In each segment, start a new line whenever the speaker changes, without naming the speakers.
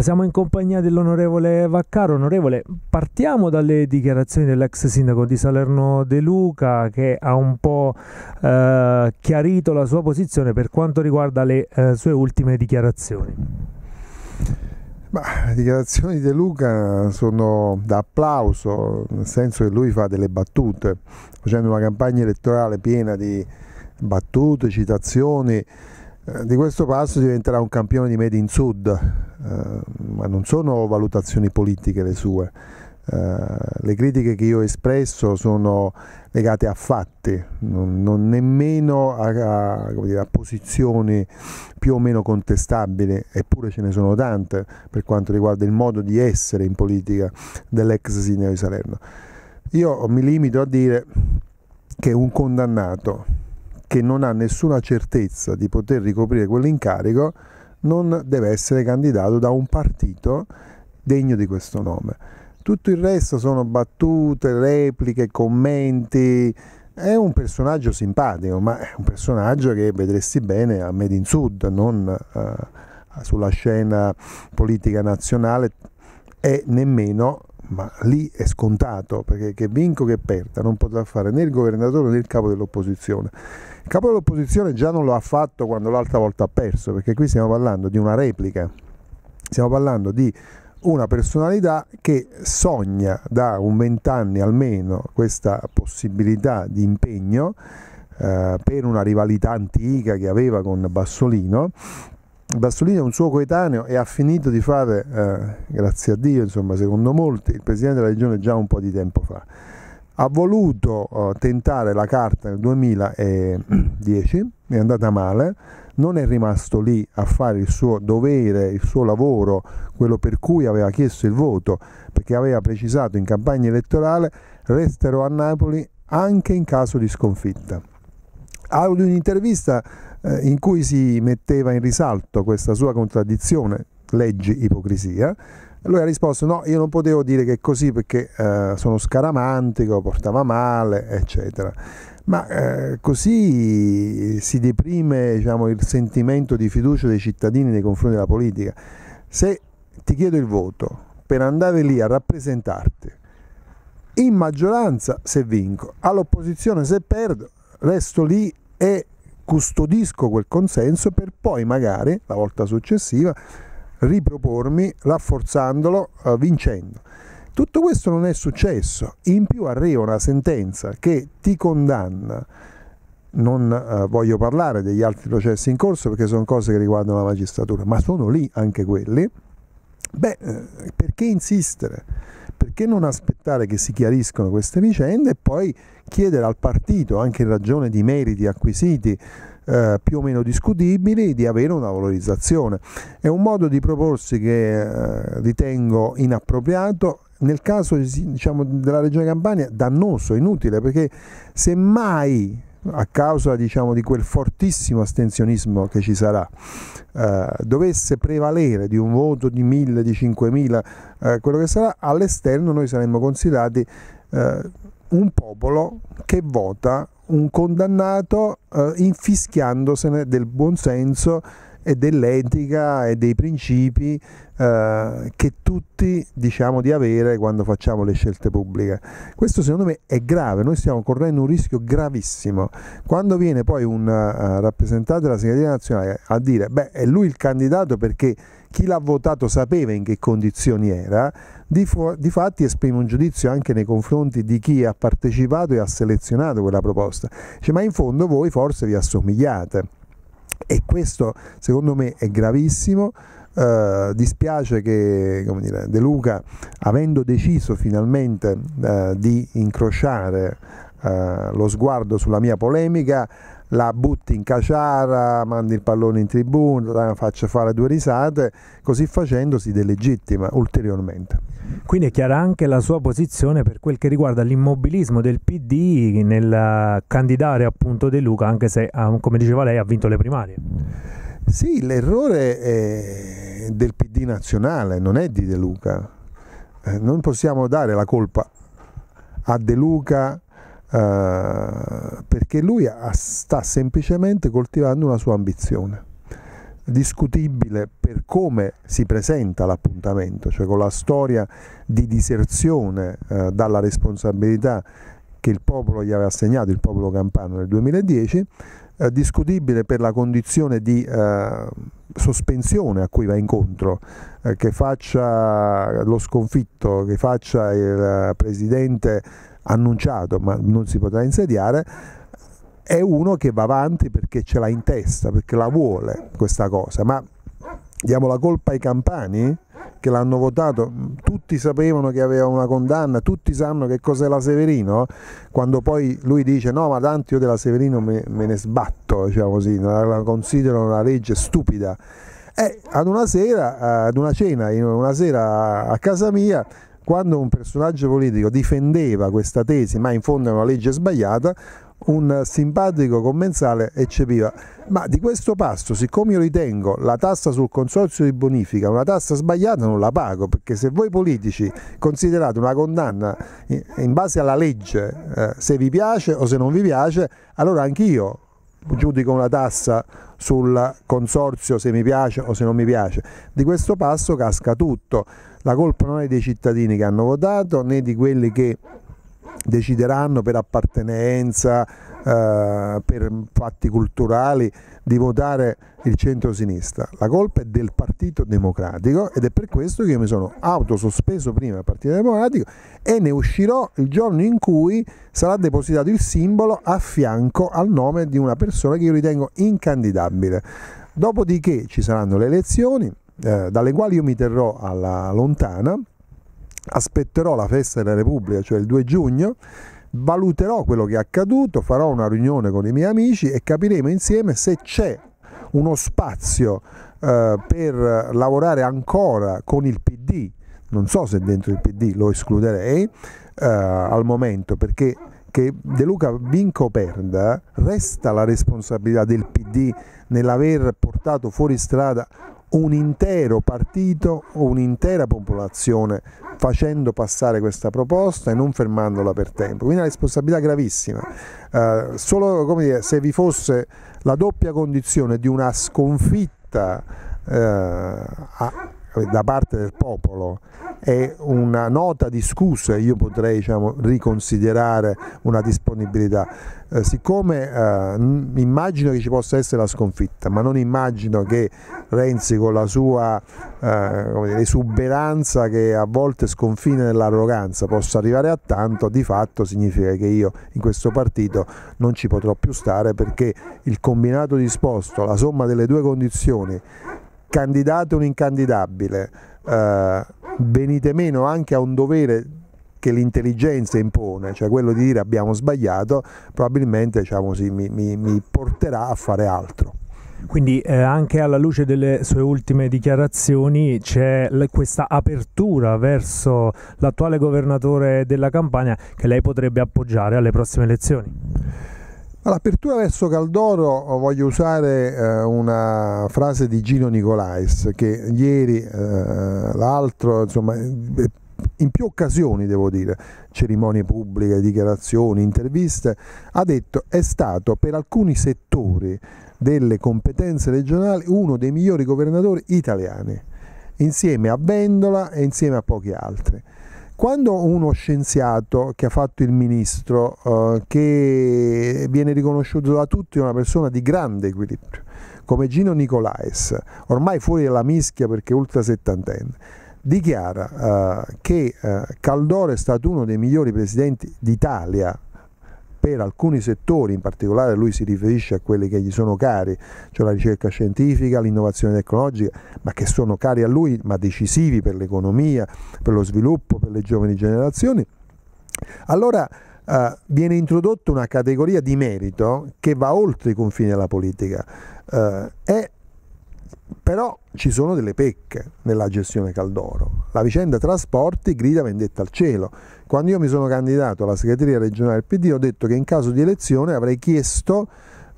Siamo in compagnia dell'onorevole Vaccaro. Onorevole, partiamo dalle dichiarazioni dell'ex sindaco di Salerno De Luca che ha un po' eh, chiarito la sua posizione per quanto riguarda le eh, sue ultime dichiarazioni. Ma, le dichiarazioni
di De Luca sono da applauso, nel senso che lui fa delle battute, facendo una campagna elettorale piena di battute, citazioni. Eh, di questo passo diventerà un campione di Made in Sud, eh, ma non sono valutazioni politiche le sue. Eh, le critiche che io ho espresso sono legate a fatti, non, non nemmeno a, a, dire, a, posizioni più o meno contestabili, eppure ce ne sono tante per quanto riguarda il modo di essere in politica dell'ex sindaco di Salerno. Io mi limito a dire che un condannato che non ha nessuna certezza di poter ricoprire quell'incarico non deve essere candidato da un partito degno di questo nome. Tutto il resto sono battute, repliche, commenti. È un personaggio simpatico, ma è un personaggio che vedresti bene a Made in Sud, non uh, sulla scena politica nazionale e nemmeno ma lì è scontato perché che vinco che perda non potrà fare né il governatore né il capo dell'opposizione. Il capo dell'opposizione già non lo ha fatto quando l'altra volta ha perso, perché qui stiamo parlando di una replica, stiamo parlando di una personalità che sogna da un vent'anni almeno questa possibilità di impegno eh, per una rivalità antica che aveva con Bassolino Bassolini è un suo coetaneo e ha finito di fare, eh, grazie a Dio, insomma, secondo molti, il presidente della regione già un po' di tempo fa. Ha voluto eh, tentare la carta nel 2010, è andata male, non è rimasto lì a fare il suo dovere, il suo lavoro, quello per cui aveva chiesto il voto, perché aveva precisato in campagna elettorale resterò a Napoli anche in caso di sconfitta. Ha un'intervista eh, in cui si metteva in risalto questa sua contraddizione, leggi ipocrisia, lui ha risposto no, io non potevo dire che è così perché eh, sono scaramantico, portava male, eccetera. Ma eh, così si deprime diciamo, il sentimento di fiducia dei cittadini nei confronti della politica. Se ti chiedo il voto per andare lì a rappresentarti, in maggioranza se vinco, all'opposizione se perdo, resto lì e custodisco quel consenso per poi magari, la volta successiva, ripropormi rafforzandolo, eh, vincendo. Tutto questo non è successo, in più arriva una sentenza che ti condanna, non eh, voglio parlare degli altri processi in corso perché sono cose che riguardano la magistratura, ma sono lì anche quelli, beh, eh, perché insistere? Perché non aspettare che si chiariscono queste vicende e poi chiedere al partito, anche in ragione di meriti acquisiti, eh, più o meno discutibili, di avere una valorizzazione. È un modo di proporsi che eh, ritengo inappropriato, nel caso diciamo, della Regione Campania dannoso, inutile, perché semmai a causa diciamo, di quel fortissimo astensionismo che ci sarà, eh, dovesse prevalere di un voto di 1000, di 5000, eh, quello che sarà, all'esterno noi saremmo considerati eh, un popolo che vota un condannato eh, infischiandosene del buonsenso e dell'etica e dei principi eh, che tutti diciamo di avere quando facciamo le scelte pubbliche. Questo secondo me è grave, noi stiamo correndo un rischio gravissimo. Quando viene poi un uh, rappresentante della segreteria nazionale a dire, beh, è lui il candidato perché chi l'ha votato sapeva in che condizioni era, di, di, fatti esprime un giudizio anche nei confronti di chi ha partecipato e ha selezionato quella proposta. Dice, ma in fondo voi forse vi assomigliate. E questo secondo me è gravissimo. Eh, dispiace che dire, De Luca, avendo deciso finalmente eh, di incrociare eh, lo sguardo sulla mia polemica, la butti in caciara, mandi il pallone in tribuna, faccia fare due risate, così facendo si delegittima
ulteriormente. Quindi è chiara anche la sua posizione per quel che riguarda l'immobilismo del PD nel candidare appunto De Luca, anche se ah, come diceva lei ha vinto le primarie.
Sì, l'errore del PD nazionale, non è di De Luca. Eh, non possiamo dare la colpa a De Luca eh, perché lui ha, sta semplicemente coltivando una sua ambizione discutibile per come si presenta l'appuntamento, cioè con la storia di diserzione uh, dalla responsabilità che il popolo gli aveva assegnato, il popolo campano nel 2010, uh, eh, discutibile per la condizione di sospensione a cui va incontro, che faccia lo sconfitto, che faccia il presidente annunciato ma non si potrà insediare, è uno che va avanti perché ce l'ha in testa, perché la vuole questa cosa, ma diamo la colpa ai campani che l'hanno votato, tutti sapevano che aveva una condanna, tutti sanno che cos'è la Severino, quando poi lui dice no ma tanto io della Severino me, me ne sbatto, diciamo così, la, la considero una legge stupida. E ad una sera, eh, ad una cena, una sera a casa mia, quando un personaggio politico difendeva questa tesi, ma in fondo è una legge sbagliata, un simpatico commensale eccepiva ma di questo passo siccome io ritengo la tassa sul consorzio di bonifica una tassa sbagliata non la pago perché se voi politici considerate una condanna in base alla legge eh, se vi piace o se non vi piace allora anch'io giudico una tassa sul consorzio se mi piace o se non mi piace di questo passo casca tutto la colpa non è dei cittadini che hanno votato né di quelli che decideranno per appartenenza, eh, per fatti culturali di votare il centro-sinistra. La colpa è del Partito Democratico ed è per questo che io mi sono autosospeso prima del Partito Democratico e ne uscirò il giorno in cui sarà depositato il simbolo a fianco al nome di una persona che io ritengo incandidabile. Dopodiché ci saranno le elezioni, eh, dalle quali io mi terrò alla lontana, aspetterò la festa della Repubblica, cioè il 2 giugno, valuterò quello che è accaduto, farò una riunione con i miei amici e capiremo insieme se c'è uno spazio eh, per lavorare ancora con il PD, non so se dentro il PD lo escluderei eh, al momento perché che De Luca vinca o perda, resta la responsabilità del PD nell'aver portato fuori strada un intero partito o un'intera popolazione facendo passare questa proposta e non fermandola per tempo. Quindi è una responsabilità gravissima. Eh, solo dire, se vi fosse la doppia condizione di una sconfitta eh, a, da parte del popolo è una nota di scusa io potrei diciamo, riconsiderare una disponibilità. Eh, siccome eh, immagino che ci possa essere la sconfitta, ma non immagino che Renzi con la sua eh, esuberanza che a volte sconfina nell'arroganza possa arrivare a tanto, di fatto significa che io in questo partito non ci potrò più stare perché il combinato disposto, la somma delle due condizioni candidato un incandidabile, eh, venite meno anche a un dovere che l'intelligenza impone, cioè quello di dire abbiamo sbagliato, probabilmente diciamo, sì, mi, mi, mi porterà a fare altro.
Quindi eh, anche alla luce delle sue ultime dichiarazioni c'è questa apertura verso l'attuale governatore della Campania che lei potrebbe appoggiare alle prossime elezioni.
All'apertura verso Caldoro eh, voglio usare eh, una frase di Gino Nicolais che ieri, eh, l'altro, insomma, eh, in più occasioni devo dire, cerimonie pubbliche, dichiarazioni, interviste, ha detto è stato per alcuni settori delle competenze regionali uno dei migliori governatori italiani, insieme a Vendola e insieme a pochi altri. Quando uno scienziato che ha fatto il ministro, eh, che viene riconosciuto da tutti una persona di grande equilibrio, come Gino Nicolaes, ormai fuori dalla mischia perché ultra settantenne, dichiara eh, che eh, Caldoro è stato uno dei migliori presidenti d'Italia per alcuni settori, in particolare lui si riferisce a quelli che gli sono cari, cioè la ricerca scientifica, l'innovazione tecnologica, ma che sono cari a lui, ma decisivi per l'economia, per lo sviluppo, per le giovani generazioni, allora eh, viene introdotta una categoria di merito che va oltre i confini della politica. Eh, è però ci sono delle pecche nella gestione Caldoro. La vicenda trasporti grida vendetta al cielo. Quando io mi sono candidato alla segreteria regionale del PD ho detto che in caso di elezione avrei chiesto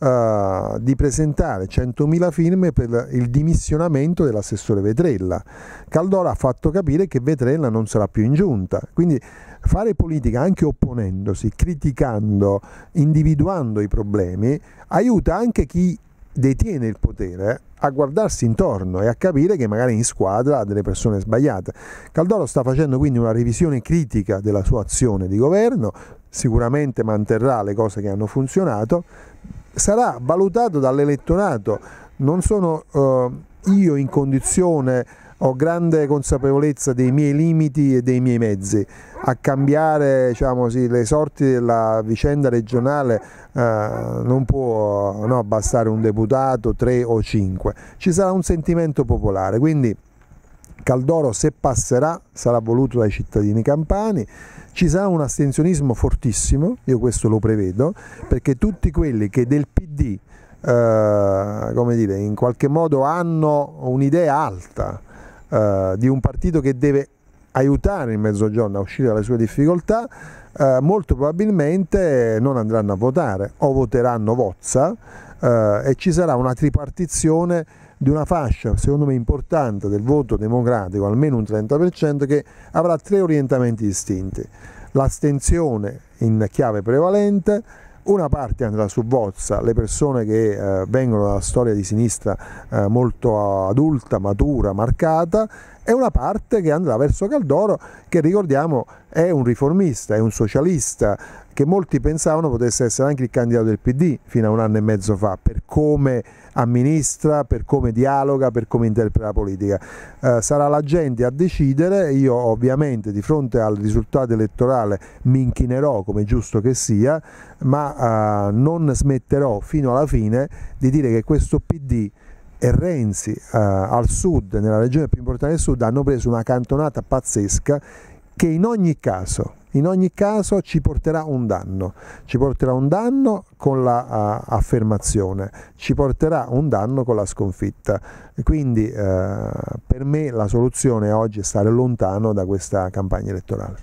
Uh, di presentare 100.000 firme per il dimissionamento dell'assessore Vetrella. Caldoro ha fatto capire che Vetrella non sarà più in giunta, quindi fare politica anche opponendosi, criticando, individuando i problemi, aiuta anche chi detiene il potere a guardarsi intorno e a capire che magari in squadra ha delle persone sbagliate. Caldoro sta facendo quindi una revisione critica della sua azione di governo, sicuramente manterrà le cose che hanno funzionato, sarà valutato dall'elettorato, non sono eh, io in condizione ho grande consapevolezza dei miei limiti e dei miei mezzi. A cambiare diciamo, sì, le sorti della vicenda regionale eh, non può no, bastare un deputato, tre o cinque, ci sarà un sentimento popolare, quindi Caldoro se passerà sarà voluto dai cittadini campani, ci sarà un astensionismo fortissimo, io questo lo prevedo, perché tutti quelli che del PD eh, dire, in qualche modo hanno un'idea alta, eh, di un partito che deve aiutare il Mezzogiorno a uscire dalle sue difficoltà, eh, molto probabilmente non andranno a votare o voteranno Vozza eh, e ci sarà una tripartizione di una fascia, secondo me importante, del voto democratico, almeno un 30%, che avrà tre orientamenti distinti. L'astenzione in chiave prevalente, una parte andrà su Vozza, le persone che eh, vengono dalla storia di sinistra eh, molto adulta, matura, marcata, e una parte che andrà verso Caldoro che ricordiamo è un riformista, è un socialista, che molti pensavano potesse essere anche il candidato del PD fino a un anno e mezzo fa, per come amministra, per come dialoga, per come interpreta la politica. Eh, sarà la gente a decidere, io ovviamente di fronte al risultato elettorale mi inchinerò come giusto che sia, ma eh, non smetterò fino alla fine di dire che questo PD e Renzi eh, al sud, nella regione più importante del sud, hanno preso una cantonata pazzesca che in ogni caso in ogni caso ci porterà un danno, ci porterà un danno con l'affermazione, la, ci porterà un danno con la sconfitta. quindi uh, per me la soluzione oggi è stare lontano da questa campagna elettorale.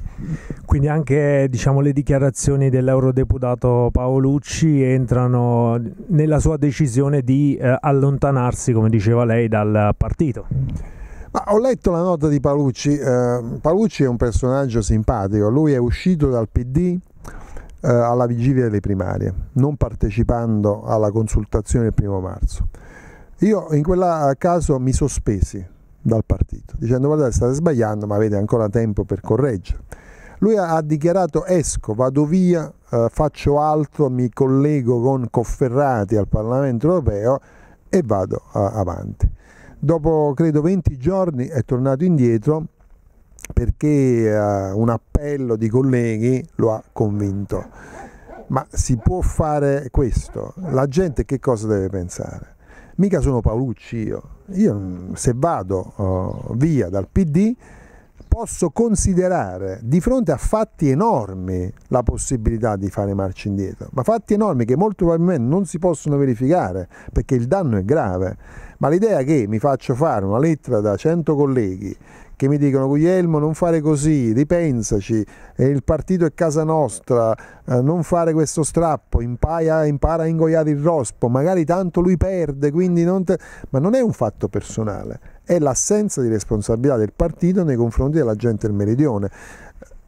Quindi anche diciamo, le dichiarazioni dell'eurodeputato Paolucci entrano nella sua decisione di uh, allontanarsi, come diceva lei, dal partito.
Ma ho letto la nota di Palucci, eh, Palucci è un personaggio simpatico, lui è uscito dal PD eh, alla vigilia delle primarie, non partecipando alla consultazione il primo marzo. Io in quel eh, caso mi sospesi dal partito, dicendo guardate state sbagliando ma avete ancora tempo per correggere. Lui ha dichiarato esco, vado via, eh, faccio altro, mi collego con Cofferrati al Parlamento europeo e vado eh, avanti. Dopo credo 20 giorni è tornato indietro perché uh, un appello di colleghi lo ha convinto. Ma si può fare questo? La gente che cosa deve pensare? Mica sono Paolucci io, io mm, se vado uh, via dal PD posso considerare di fronte a fatti enormi la possibilità di fare marcia indietro, ma fatti enormi che molto probabilmente non si possono verificare perché il danno è grave, ma l'idea che mi faccio fare una lettera da 100 colleghi che mi dicono Guglielmo non fare così, ripensaci, il partito è casa nostra, eh, non fare questo strappo, impara, impara a ingoiare il rospo, magari tanto lui perde, quindi non te... ma non è un fatto personale, è l'assenza di responsabilità del partito nei confronti della gente del meridione.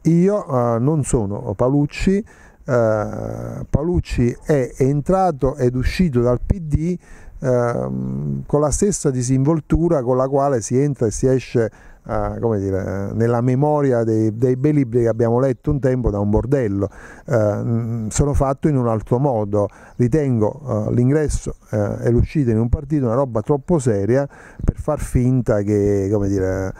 Io uh, non sono Palucci, Uh, Palucci è entrato ed uscito dal PD ehm, con la stessa disinvoltura con la quale si entra e si esce Uh, come dire, nella memoria dei, dei bei libri che abbiamo letto un tempo da un bordello, uh, sono fatto in un altro modo, ritengo uh, l'ingresso eh, e l'uscita in un partito una roba troppo seria per far finta che dire,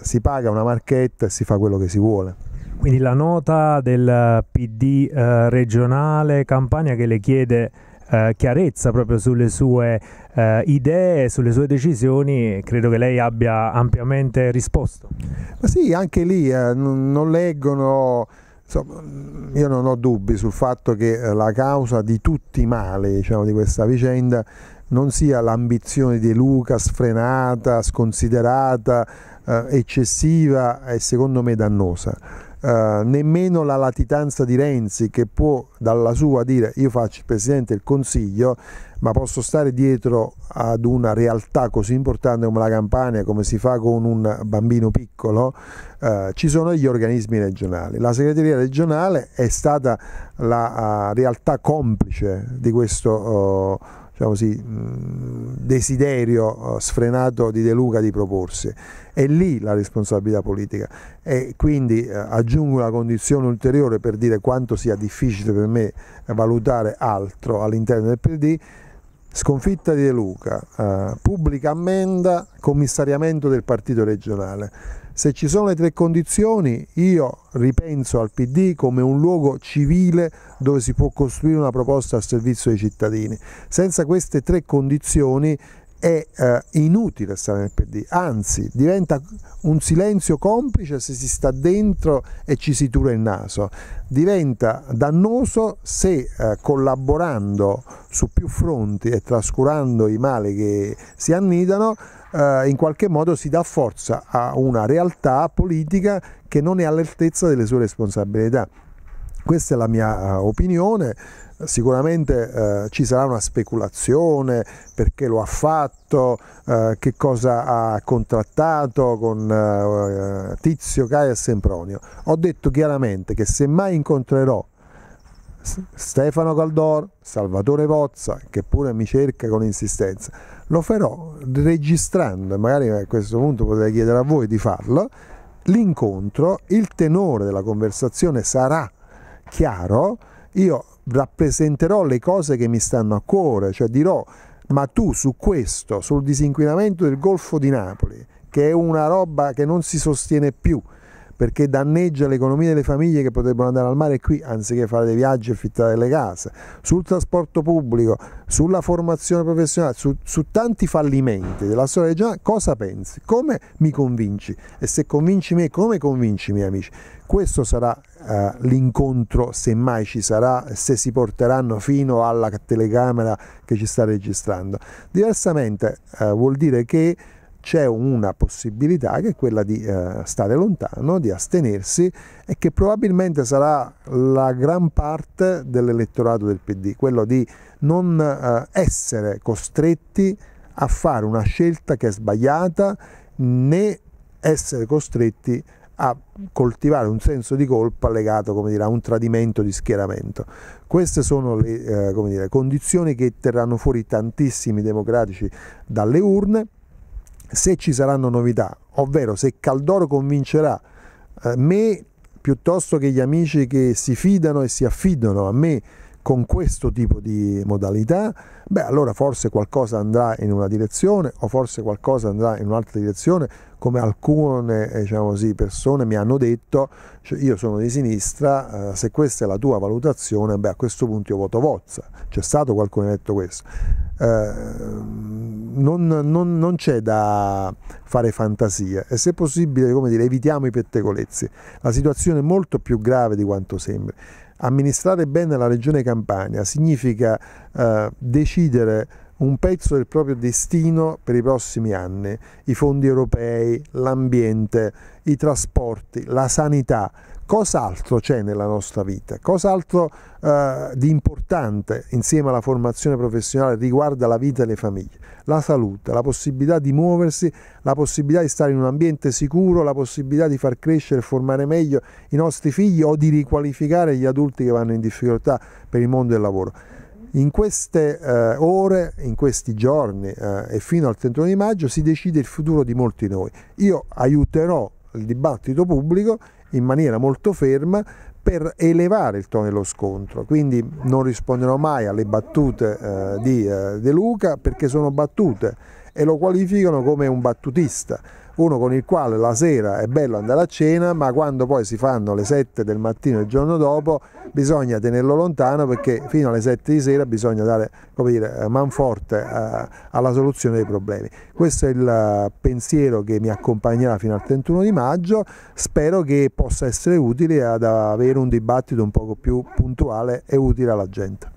si paga una marchetta e si fa quello che si vuole.
Quindi la nota del PD regionale Campania che le chiede eh, chiarezza proprio sulle sue eh, idee, sulle sue decisioni, credo che lei abbia ampiamente risposto. Ma sì,
anche lì eh, non leggono... Insomma, mm, io non ho dubbi sul fatto che eh, la causa di tutti i mali diciamo, di questa vicenda non sia l'ambizione di Luca sfrenata, sconsiderata, eh, eccessiva e secondo me dannosa eh, nemmeno la latitanza di Renzi che può dalla sua dire io faccio il Presidente del Consiglio ma posso stare dietro ad una realtà così importante come la Campania, come si fa con un bambino piccolo, eh, ci sono gli organismi regionali. La segreteria regionale è stata la uh, realtà complice di questo... Uh, diciamo così, desiderio eh, sfrenato di De Luca di proporsi. È lì la responsabilità politica e quindi eh, aggiungo una condizione ulteriore per dire quanto sia difficile per me valutare altro all'interno del PD sconfitta di De Luca, eh, pubblica ammenda, commissariamento del partito regionale. Se ci sono le tre condizioni, io ripenso al PD come un luogo civile dove si può costruire una proposta al servizio dei cittadini. Senza queste tre condizioni è eh, inutile stare nel PD, anzi diventa un silenzio complice se si sta dentro e ci si tura il naso, diventa dannoso se eh, collaborando su più fronti e trascurando i mali che si annidano eh, in qualche modo si dà forza a una realtà politica che non è all'altezza delle sue responsabilità. Questa è la mia eh, opinione, sicuramente eh, ci sarà una speculazione perché lo ha fatto, eh, che cosa ha contrattato con eh, eh Tizio, Caio e Sempronio. Ho detto chiaramente che se mai incontrerò Stefano Caldor, Salvatore Pozza, che pure mi cerca con insistenza, lo farò registrando, magari a questo punto potrei chiedere a voi di farlo, l'incontro, il tenore della conversazione sarà chiaro, io rappresenterò le cose che mi stanno a cuore, cioè dirò ma tu su questo, sul disinquinamento del Golfo di Napoli, che è una roba che non si sostiene più, perché danneggia l'economia delle famiglie che potrebbero andare al mare qui anziché fare dei viaggi e affittare le case, sul trasporto pubblico, sulla formazione professionale, su, su tanti fallimenti della storia regionale, cosa pensi? Come mi convinci? E se convinci me, come convinci i miei amici? Questo sarà eh, l'incontro, semmai ci sarà, se si porteranno fino alla telecamera che ci sta registrando. Diversamente eh, vuol dire che c'è una possibilità che è quella di eh, stare lontano, di astenersi e che probabilmente sarà la gran parte dell'elettorato del PD, quello di non eh, essere costretti a fare una scelta che è sbagliata né essere costretti a a coltivare un senso di colpa legato dire, a un tradimento di schieramento. Queste sono le eh, dire, condizioni che terranno fuori tantissimi democratici dalle urne. Se ci saranno novità, ovvero se Caldoro convincerà eh, me piuttosto che gli amici che si fidano e si affidano a me con questo tipo di modalità, beh allora forse qualcosa andrà in una direzione o forse qualcosa andrà in un'altra direzione, come alcune eh, diciamo così, persone mi hanno detto, cioè io sono di sinistra, eh, se questa è la tua valutazione, beh a questo punto io voto Vozza, c'è stato qualcuno che ha detto questo. Eh, non, non, non c'è da fare fantasia e se possibile, come dire, evitiamo i pettegolezzi. La situazione è molto più grave di quanto sembri amministrare bene la regione Campania significa eh, decidere un pezzo del proprio destino per i prossimi anni, i fondi europei, l'ambiente, i trasporti, la sanità, cos'altro c'è nella nostra vita, cos'altro eh, di importante insieme alla formazione professionale riguarda la vita e le famiglie, la salute, la possibilità di muoversi, la possibilità di stare in un ambiente sicuro, la possibilità di far crescere e formare meglio i nostri figli o di riqualificare gli adulti che vanno in difficoltà per il mondo del lavoro. In queste eh, ore, in questi giorni eh, e fino al 31 di maggio si decide il futuro di molti di noi. Io aiuterò il dibattito pubblico in maniera molto ferma per elevare il tono dello scontro, quindi non risponderò mai alle battute eh, di eh, De Luca perché sono battute e lo qualificano come un battutista uno con il quale la sera è bello andare a cena, ma quando poi si fanno le 7 del mattino il giorno dopo bisogna tenerlo lontano perché fino alle 7 di sera bisogna dare dire, eh, manforte eh, alla soluzione dei problemi. Questo è il eh, pensiero che mi accompagnerà fino al 31 di maggio, spero che possa essere utile ad avere un dibattito un poco più puntuale e utile alla gente.